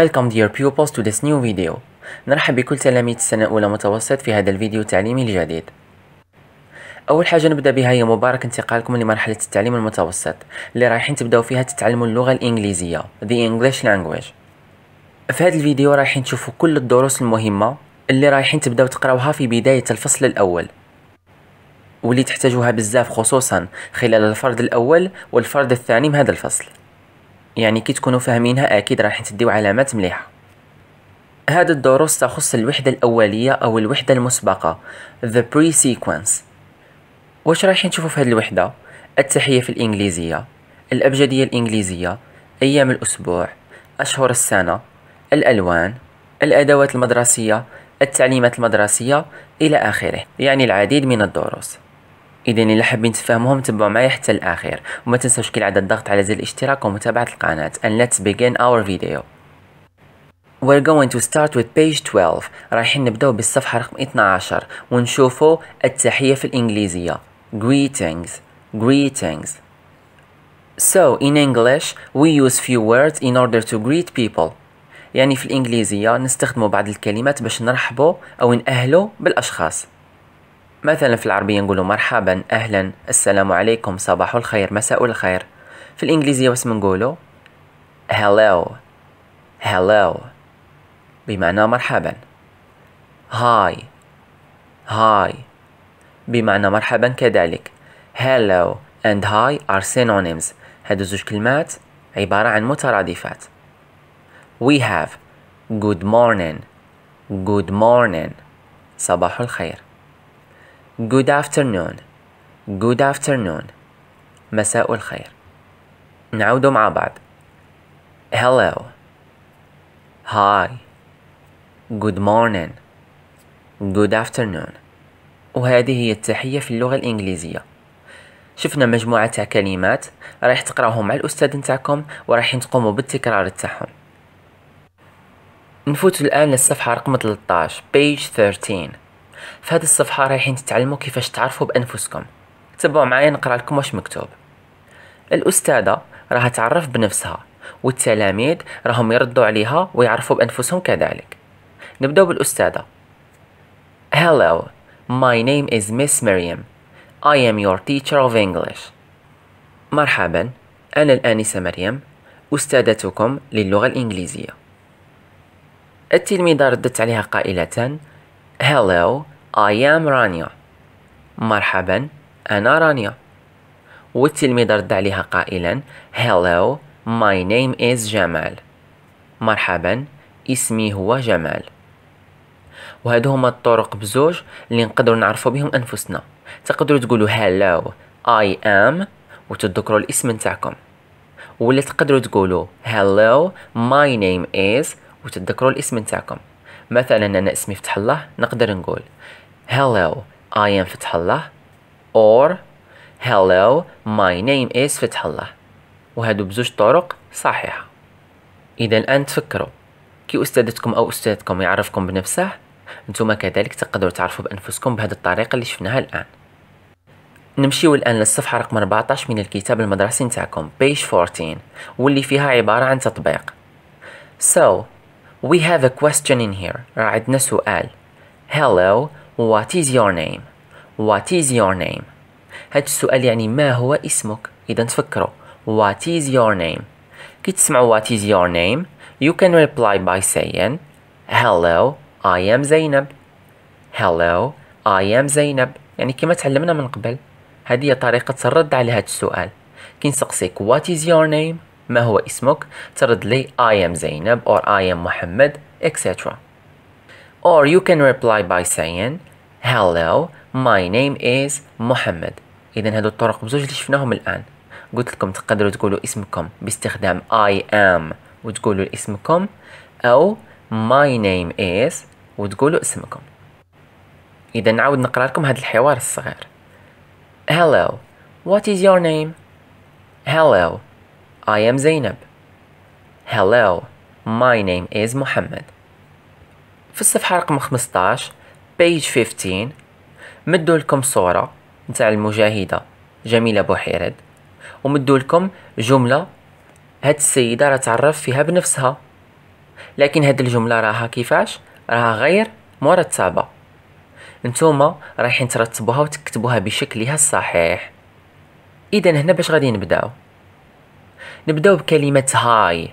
Welcome dear pupils to this new video نرحب بكل تلاميذ السنة الأولى متوسط في هذا الفيديو التعليمي الجديد أول حاجة نبدأ بها هي مبارك انتقالكم لمرحلة التعليم المتوسط اللي رايحين تبداو فيها تتعلموا اللغة الإنجليزية The English Language في هذا الفيديو رايحين تشوفوا كل الدروس المهمة اللي رايحين تبداو تقراوها في بداية الفصل الأول واللي تحتاجوها بزاف خصوصا خلال الفرد الأول والفرد الثاني من هذا الفصل يعني كي تكونوا فاهمينها اكيد راح تديو علامات مليحه هاد الدروس تخص الوحده الاوليه او الوحده المسبقه the pre-sequence واش رايحين نشوفوا في هاد الوحده التحيه في الانجليزيه الابجديه الانجليزيه ايام الاسبوع اشهر السنه الالوان الادوات المدرسيه التعليمات المدرسيه الى اخره يعني العديد من الدروس اذا اللي حابين تفهموهم تبعوا معايا حتى الاخير وما تنسوش كالعاده الضغط على زر الاشتراك ومتابعه القناه and let's begin our video We're going to start with page 12 رايحين نبداو بالصفحه رقم 12 ونشوفوا التحيه في الانجليزيه greetings greetings So in English we use few words in order to greet people يعني في الانجليزيه نستخدموا بعض الكلمات باش نرحبوا او نأهلوا بالاشخاص مثلا في العربية نقول مرحبا أهلا السلام عليكم صباح الخير مساء الخير في الإنجليزية واش منقولو hello hello بمعنى مرحبا هاي هاي بمعنى مرحبا كذلك hello and hi are synonyms هادو زوج كلمات عبارة عن مترادفات we have good morning good morning صباح الخير Good afternoon Good afternoon مساء الخير نعود مع بعض Hello Hi Good morning Good afternoon وهذه هي التحية في اللغة الإنجليزية شفنا مجموعة تاع كلمات راح تقراهم مع الأستاذ نتاعكم وراح تقوموا بالتكرار تاعهم نفوت الآن للصفحة رقم 13 page 13 في هذه الصفحة رايحين تتعلموا كيفاش تعرفوا بأنفسكم تبعوا معايا نقرأ لكم واش مكتوب الأستاذة راها تعرف بنفسها والتلاميذ راهم يردوا عليها ويعرفوا بأنفسهم كذلك نبدأ بالأستاذة Hello, my name is Miss Miriam. I am your teacher of English. مرحبا أنا الآنسة مريم أستاذتكم للغة الإنجليزية التلميذة ردت عليها قائلة Hello, I am رانيا مرحبا أنا رانيا والتلميذ رد عليها قائلا Hello my name is جمال مرحبا اسمي هو جمال وهادو هما الطرق بزوج اللي نقدروا نعرفوا بهم انفسنا تقدروا تقولوا هالو اي ام وتذكروا الاسم نتاعكم ولا تقدروا تقولوا هالو ماي نيم از وتذكروا الاسم نتاعكم مثلا انا اسمي فتح الله نقدر نقول hello I am Fethullah or hello my name is Fethullah وهادو بزوج طرق صحيحة إذا الآن تفكروا كي أستاذتكم أو أستاذكم يعرفكم بنفسه نتوما كذلك تقدروا تعرفوا بأنفسكم بهذه الطريقة اللي شفناها الآن نمشيو الآن للصفحة رقم 14 من الكتاب المدرسي نتاعكم page 14 واللي فيها عبارة عن تطبيق So we have a question in here راه عندنا سؤال Hello What is your name? What is your name? هاد السؤال يعني ما هو اسمك؟ إذا تفكروا What is your name? كي تسمعوا What is your name? You can reply by saying Hello, I am زينب. Hello, I am زينب. يعني كما تعلمنا من قبل هذه هي طريقة الرد على هاد السؤال نسقسيك What is your name؟ ما هو اسمك؟ ترد لي I am زينب or I am محمد etc. Or you can reply by saying Hello, my name is Muhammad إذا هادو الطرق بزوج اللي شفناهم الآن قلت لكم تقدروا تقولوا اسمكم باستخدام I am وتقولوا اسمكم أو my name is وتقولوا اسمكم إذا نعاود نقرأ لكم هذا الحوار الصغير Hello, what is your name? Hello, I am Zainab. Hello, my name is Muhammad. في الصفحة رقم 15 بيج 15 مدوا لكم صورة نتاع المجاهدة جميلة بوحيرد ومدوا لكم جملة هاد السيدة راه تعرف فيها بنفسها لكن هاد الجملة راها كيفاش راها غير مرتبة نتوما رايحين ترتبوها وتكتبوها بشكلها الصحيح اذا هنا باش غادي نبداو نبداو بكلمة هاي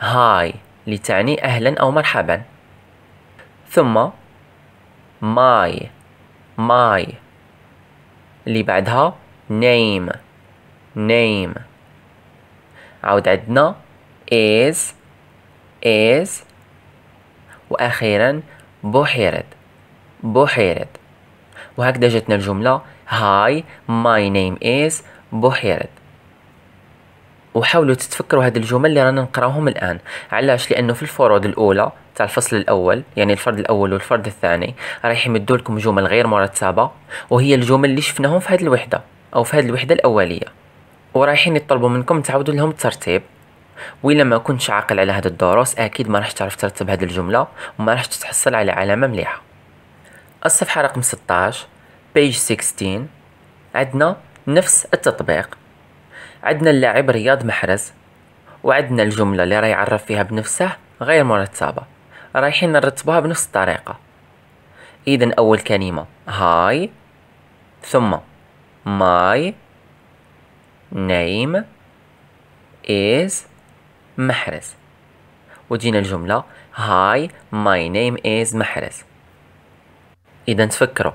هاي لتعني اهلا او مرحبا ثم my my اللي بعدها name name عود عندنا is is وأخيرا بحيرت بحيرت وهكذا جاتنا الجملة هاي ماي نيم از بحيرت وحاولوا تتفكروا هذه الجمل اللي رانا نقراوهم الان علاش لانه في الفروض الاولى تاع الفصل الاول يعني الفرد الاول والفرد الثاني رايح يمدوا لكم جمل غير مرتبه وهي الجمل اللي شفناهم في هذه الوحده او في هذه الوحده الاوليه ورايحين يطلبوا منكم تعودوا لهم الترتيب وإلا ما كنتش عاقل على هذا الدروس أكيد ما راح تعرف ترتب هذه الجملة وما راح تتحصل على علامة مليحة الصفحة رقم 16 بيج 16 عندنا نفس التطبيق عندنا اللاعب رياض محرز وعندنا الجملة اللي راه يعرف فيها بنفسه غير مرتبة رايحين نرتبوها بنفس الطريقة إذا أول كلمة هاي ثم ماي نيم از محرز وجينا الجملة هاي ماي نيم از محرز إذا تفكروا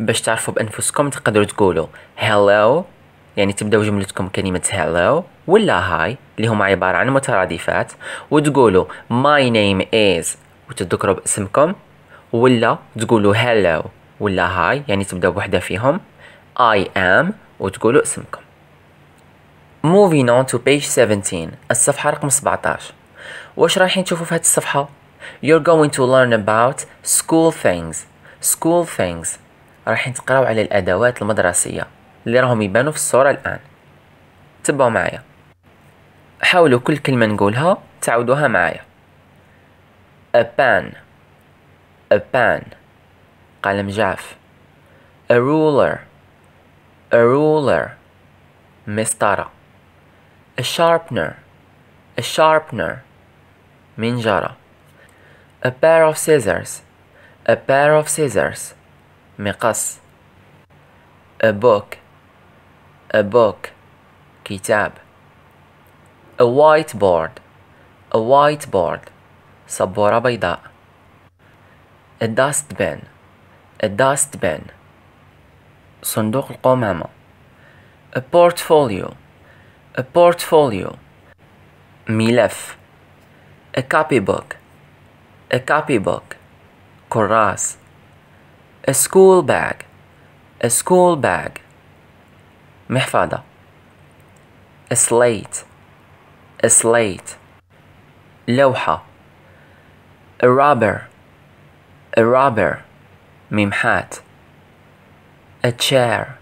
باش تعرفوا بأنفسكم تقدروا تقولوا hello يعني تبداو جملتكم كلمة هالو ولا هاي اللي هما عبارة عن مترادفات وتقولوا my name is وتذكروا باسمكم ولا تقولوا hello ولا هاي يعني تبداو بوحدة فيهم I am وتقولوا اسمكم Moving on to page 17 الصفحة رقم 17 واش رايحين تشوفوا في هذه الصفحة؟ You're going to learn about school things school things رايحين تقراو على الأدوات المدرسية اللي راهم يبانوا في الصورة الآن تبعوا معايا حاولوا كل كلمة نقولها تعودوها معايا a pen a pen قلم جاف a ruler a ruler مسطرة a sharpener a sharpener منجرة a pair of scissors a pair of scissors مقص a book a book كتاب a whiteboard a whiteboard سبورة بيضاء a dustbin a dustbin صندوق القمامة a portfolio a portfolio ملف a copybook a copybook كراس a school bag a school bag محفظة slate slate لوحة rubber rubber ممحات a chair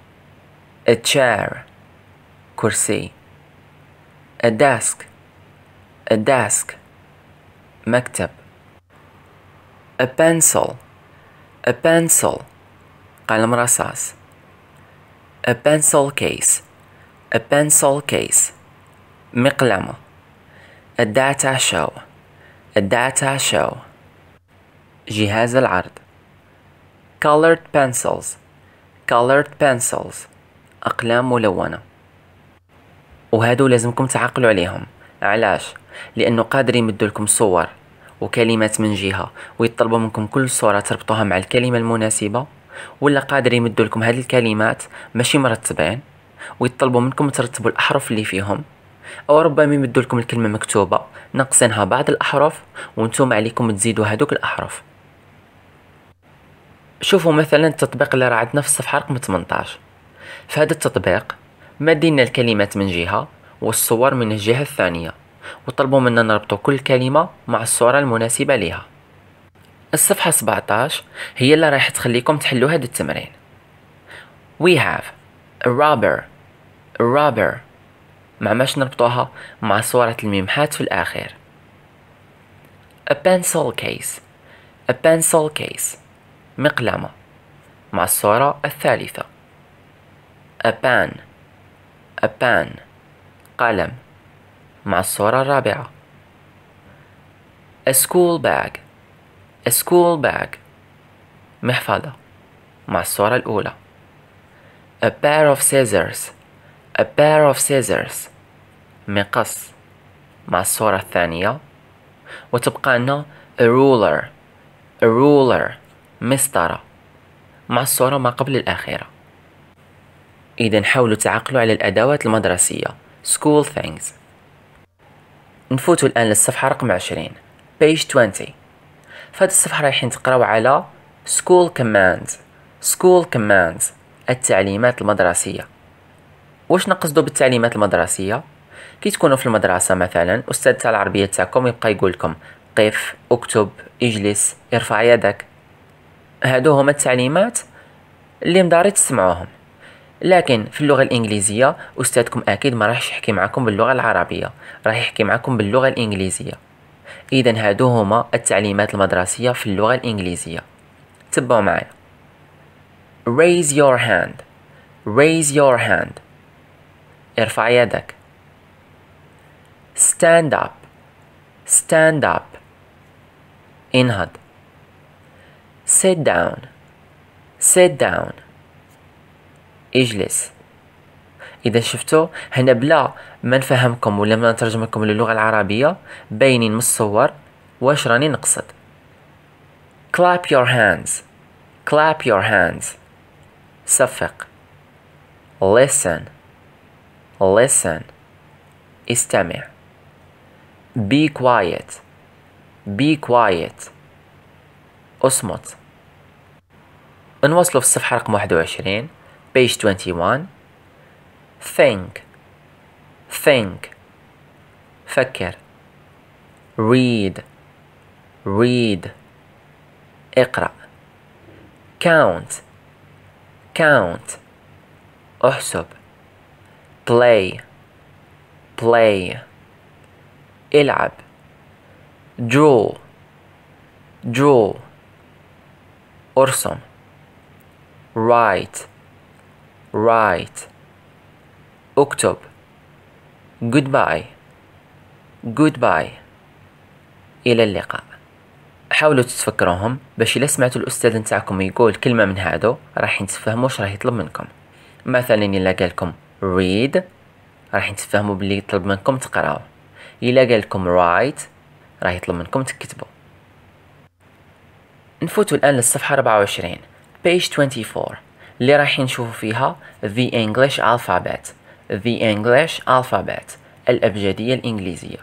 a chair كرسي a desk a desk مكتب a pencil a pencil قلم رصاص a pencil case a pencil case مقلمة a data show a data show جهاز العرض colored pencils colored pencils أقلام ملونة وهادو لازمكم تعقلوا عليهم علاش لأنه قادر يمدلكم صور وكلمات من جهة ويطلبوا منكم كل صورة تربطوها مع الكلمة المناسبة ولا قادر يمدوا لكم هذه الكلمات ماشي مرتبين ويطلبوا منكم ترتبوا الأحرف اللي فيهم أو ربما يمدوا لكم الكلمة مكتوبة ناقصينها بعض الأحرف وانتم عليكم تزيدوا هذوك الأحرف شوفوا مثلا التطبيق اللي راه عندنا في الصفحة رقم 18 في هذا التطبيق مدينا الكلمات من جهة والصور من الجهة الثانية وطلبوا منا نربطوا كل كلمة مع الصورة المناسبة لها الصفحة 17 هي اللي راح تخليكم تحلوا هذا التمرين We have a rubber a rubber مع ماش نربطوها مع صورة الميمحات في الآخر a pencil case a pencil case مقلمة مع الصورة الثالثة a pen a pen قلم مع الصورة الرابعة a school bag school bag محفظة مع الصورة الأولى a pair of scissors a pair of scissors مقص مع الصورة الثانية وتبقى لنا a ruler a ruler مسطرة مع الصورة ما قبل الأخيرة إذا حاولوا تعقلوا على الأدوات المدرسية school things نفوتوا الآن للصفحة رقم عشرين page 20 فهاد الصفحة رايحين تقراو على school commands school commands التعليمات المدرسية واش نقصدو بالتعليمات المدرسية كي تكونوا في المدرسة مثلا أستاذ تاع العربية تاعكم يبقى يقول لكم قف اكتب اجلس ارفع يدك هادو هما التعليمات اللي مداري تسمعوهم لكن في اللغة الإنجليزية أستاذكم أكيد ما راحش يحكي معكم باللغة العربية راح يحكي معكم باللغة الإنجليزية إذا هادو هما التعليمات المدرسية في اللغة الإنجليزية تبعوا معايا raise your hand raise your hand ارفع يدك stand up stand up انهض sit down sit down اجلس اذا شفتوا هنا بلا ما نفهمكم ولا ما نترجم لكم للغه العربيه باينين من الصور واش راني نقصد clap your hands clap your hands صفق listen listen استمع be quiet be quiet اصمت نواصلوا في الصفحة رقم 21 page 21 think think فكر read read اقرأ count count احسب play play العب draw draw ارسم write write اكتب goodbye goodbye إلى اللقاء حاولوا تتفكروهم باش إلا سمعتوا الأستاذ نتاعكم يقول كلمة من هادو راح تفهموا واش راه يطلب منكم مثلا إلا قالكم read راح تفهموا بلي يطلب منكم تقراو إلا قالكم write راح يطلب منكم تكتبوا نفوتوا الآن للصفحة 24 page 24 اللي راح نشوفوا فيها the English alphabet The English Alphabet الأبجدية الإنجليزية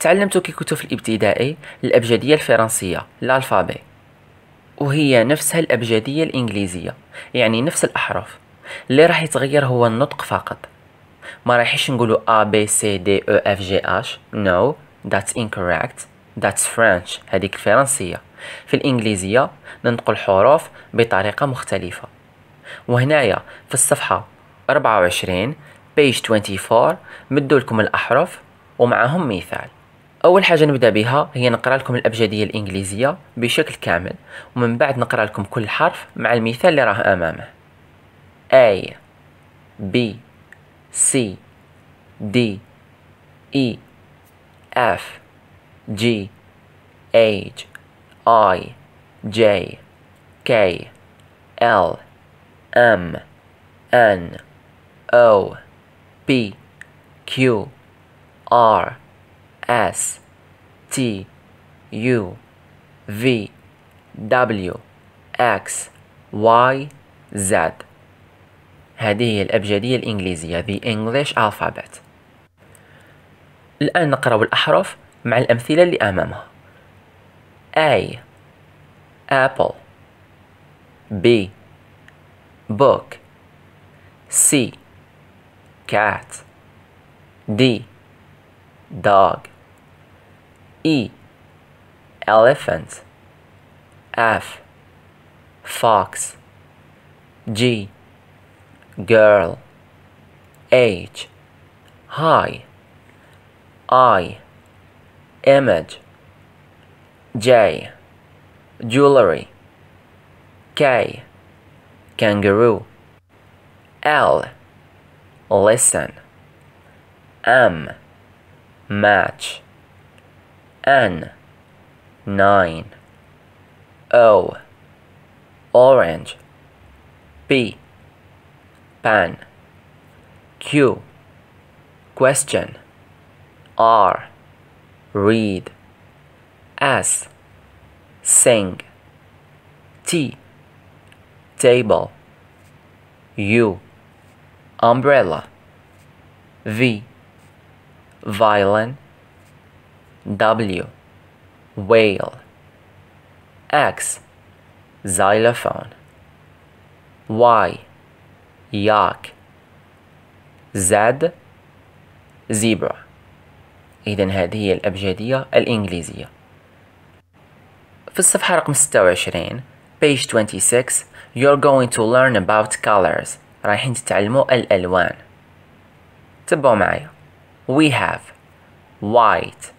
تعلمت كي كنت في الابتدائي الأبجدية الفرنسية الألفابي وهي نفسها الأبجدية الإنجليزية يعني نفس الأحرف اللي راح يتغير هو النطق فقط ما رايحش نقولوا A B C D E F G H no that's incorrect that's French هذيك الفرنسية في الإنجليزية ننقل الحروف بطريقة مختلفة وهنايا في الصفحة 24 بيج 24 مدوا لكم الأحرف ومعهم مثال أول حاجة نبدأ بها هي نقرأ لكم الأبجدية الإنجليزية بشكل كامل ومن بعد نقرأ لكم كل حرف مع المثال اللي راه أمامه A B C D E F G H I J K L M N O B Q R S T U V W X Y Z هذه هي الأبجدية الإنجليزية The English Alphabet الآن نقرأ الأحرف مع الأمثلة اللي أمامها A apple B book C cat D dog E elephant F fox G girl H high I image J jewelry K kangaroo L listen M. match N. Nine. O. orange b pan q question r read s sing t table u umbrella V violin W whale X xylophone Y yak Z zebra إذا هذه هي الأبجدية الإنجليزية في الصفحة رقم 26 page 26 you're going to learn about colors رايحين تتعلموا الألوان تبعوا معي we have white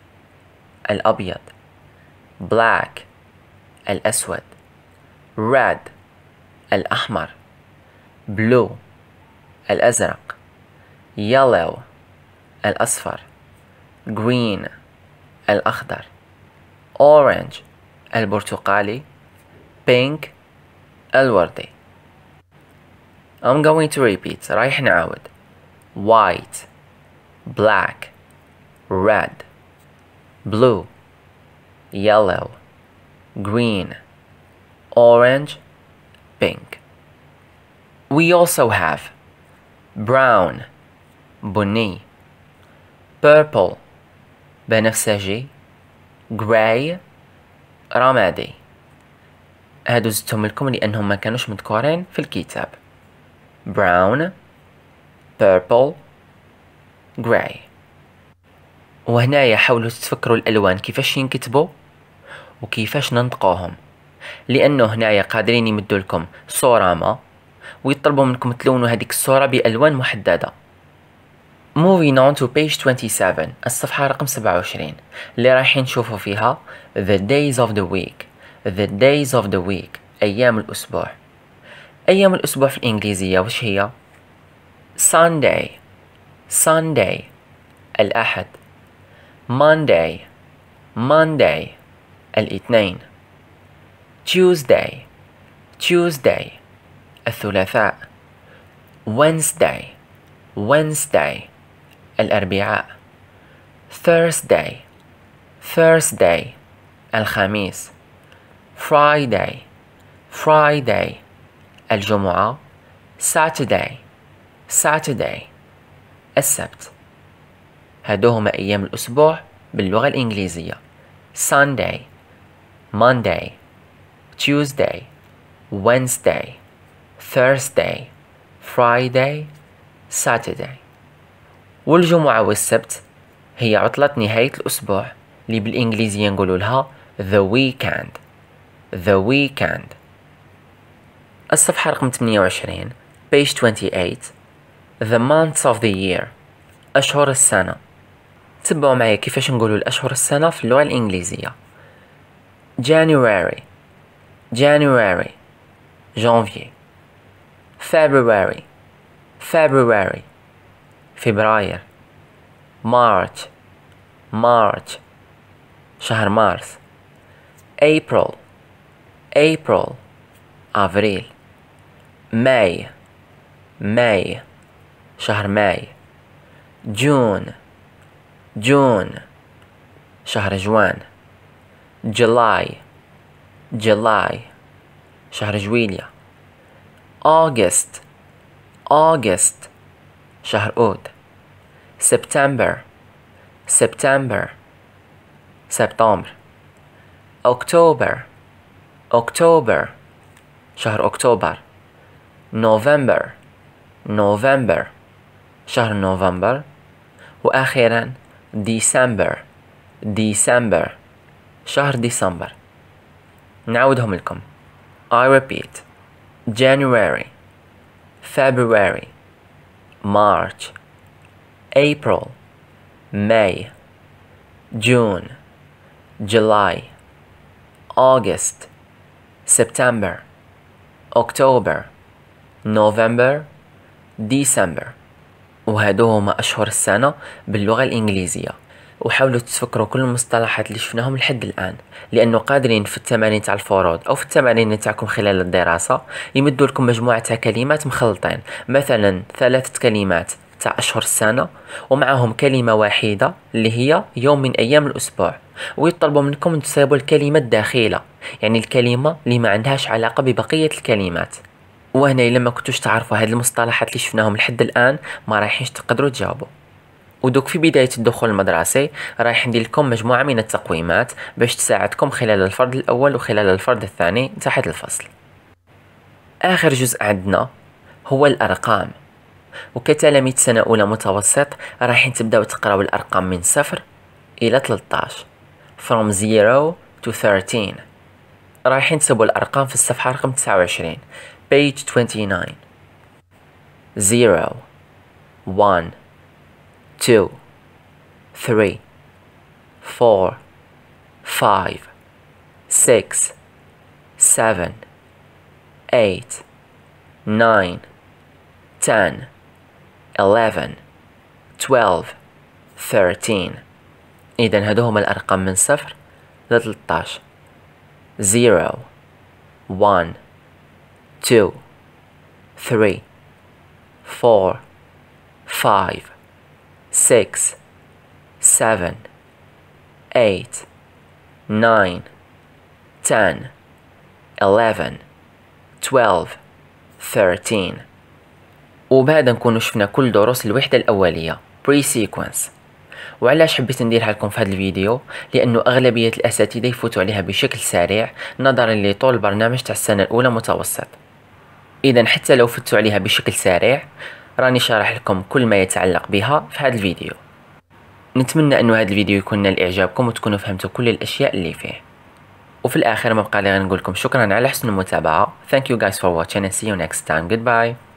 الأبيض black الأسود red الأحمر blue الأزرق yellow الأصفر green الأخضر orange البرتقالي pink الوردي I'm going to repeat رايح نعاود white black red blue yellow green orange pink we also have brown بني purple بنفسجي gray رمادي هادو زدتهم لكم لانهم ما كانوش مذكورين في الكتاب brown purple grey وهنايا حاولوا تفكروا الألوان كيفاش ينكتبوا وكيفاش ننطقوهم لأنه هنايا قادرين يمدوا لكم صورة ما ويطلبوا منكم تلونوا هذيك الصورة بألوان محددة Moving on to page 27 الصفحة رقم 27 اللي رايحين نشوفوا فيها The days of the week The days of the week أيام الأسبوع أيام الأسبوع في الإنجليزية وش هي؟ Sunday Sunday الأحد Monday Monday الاثنين Tuesday Tuesday الثلاثاء Wednesday Wednesday الأربعاء Thursday Thursday الخميس Friday Friday الجمعة Saturday Saturday السبت هادو هما أيام الأسبوع باللغة الإنجليزية Sunday Monday Tuesday Wednesday Thursday Friday Saturday والجمعة والسبت هي عطلة نهاية الأسبوع اللي بالإنجليزية نقولولها The Weekend The Weekend الصفحة رقم 28 page 28 The months of the year أشهر السنة تبعوا معي كيفاش نقولوا الأشهر السنة في اللغة الإنجليزية January January Janvier February February فبراير March March شهر مارس April April أفريل ماي ماي شهر ماي جون جون شهر جوان جولاي جولاي شهر جويليا أوغست أوغست شهر أود سبتمبر سبتمبر سبتمبر أكتوبر أكتوبر شهر أكتوبر November November شهر نوفمبر وأخيرا December December شهر ديسمبر نعودهم لكم I repeat January February March April May June July August September October نوفمبر ديسمبر وهادو هما أشهر السنة باللغة الإنجليزية وحاولوا تفكروا كل المصطلحات اللي شفناهم لحد الآن لأنه قادرين في التمارين تاع الفروض أو في التمارين تاعكم خلال الدراسة يمدوا لكم مجموعة تاع كلمات مخلطين مثلا ثلاثة كلمات تاع أشهر السنة ومعهم كلمة واحدة اللي هي يوم من أيام الأسبوع ويطلبوا منكم تصيبوا الكلمة الداخلة يعني الكلمة اللي ما عندهاش علاقة ببقية الكلمات وهنا الا ما كنتوش تعرفوا هاد المصطلحات اللي شفناهم لحد الان ما رايحينش تقدروا تجاوبوا ودوك في بداية الدخول المدرسي رايح ندير لكم مجموعة من التقويمات باش تساعدكم خلال الفرد الأول وخلال الفرد الثاني تحت الفصل آخر جزء عندنا هو الأرقام وكتلاميذ سنة أولى متوسط رايحين تبداو تقراو الأرقام من صفر إلى 13 from 0 to 13 رايحين تسبوا الأرقام في الصفحة رقم 29 Page 29. 0, 1, 2, 3, 4, 5, 6, 7, 8, 9, 10, 11, 12, 13 إذا هادو هما الأرقام من صفر ل 13 0 1 two, three, four, five, six, seven, eight, nine, ten, eleven, twelve, thirteen. وبعد نكون شفنا كل دروس الوحدة الأولية الأولية pre-sequence وعلاش حبيت نديرها لكم في هذا الفيديو لانه اغلبيه الاساتذه يفوتوا عليها بشكل سريع نظرا لطول البرنامج تاع السنه الاولى متوسط اذا حتى لو فتوا عليها بشكل سريع راني شارح لكم كل ما يتعلق بها في هذا الفيديو نتمنى انه هذا الفيديو يكون نال اعجابكم وتكونوا فهمتوا كل الاشياء اللي فيه وفي الاخر ما بقى لي غير نقول لكم شكرا على حسن المتابعه thank you guys for watching and see you next time goodbye